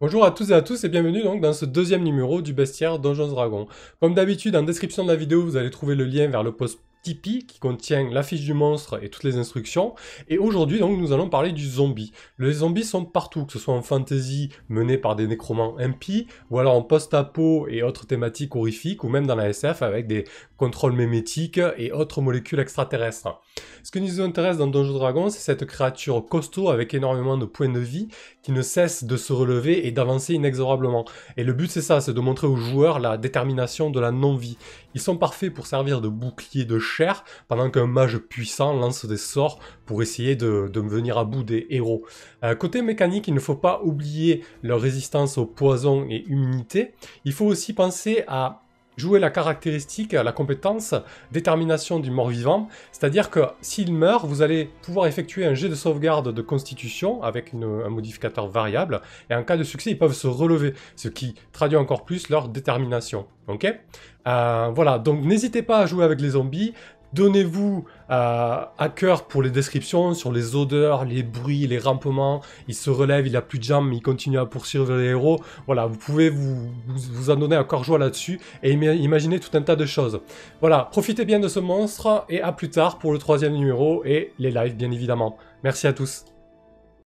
Bonjour à tous et à tous et bienvenue donc dans ce deuxième numéro du bestiaire Dungeons Dragons. Comme d'habitude, en description de la vidéo, vous allez trouver le lien vers le post Tipeee qui contient l'affiche du monstre et toutes les instructions. Et aujourd'hui, donc, nous allons parler du zombie. Les zombies sont partout, que ce soit en fantasy menée par des nécromants impies, ou alors en post-apo et autres thématiques horrifiques, ou même dans la SF avec des contrôles mémétiques et autres molécules extraterrestres. Ce qui nous intéresse dans Donjons dragon c'est cette créature costaud avec énormément de points de vie qui ne cesse de se relever et d'avancer inexorablement. Et le but, c'est ça, c'est de montrer aux joueurs la détermination de la non-vie. Ils sont parfaits pour servir de bouclier de cher pendant qu'un mage puissant lance des sorts pour essayer de, venir à bout des héros. Euh, côté mécanique, il ne faut pas oublier leur résistance au poison et immunité. Il faut aussi penser à jouer la caractéristique, la compétence détermination du mort-vivant, c'est-à-dire que s'il meurt, vous allez pouvoir effectuer un jet de sauvegarde de constitution avec un modificateur variable, et en cas de succès, ils peuvent se relever, ce qui traduit encore plus leur détermination. Ok euh, Voilà, donc n'hésitez pas à jouer avec les zombies, Donnez-vous euh, à cœur pour les descriptions sur les odeurs, les bruits, les rampements. Il se relève, il a plus de jambes, mais il continue à poursuivre les héros. Voilà, vous pouvez vous, vous, en donner encore joie là-dessus et imaginer tout un tas de choses. Voilà, profitez bien de ce monstre et à plus tard pour le troisième numéro et les lives bien évidemment. Merci à tous.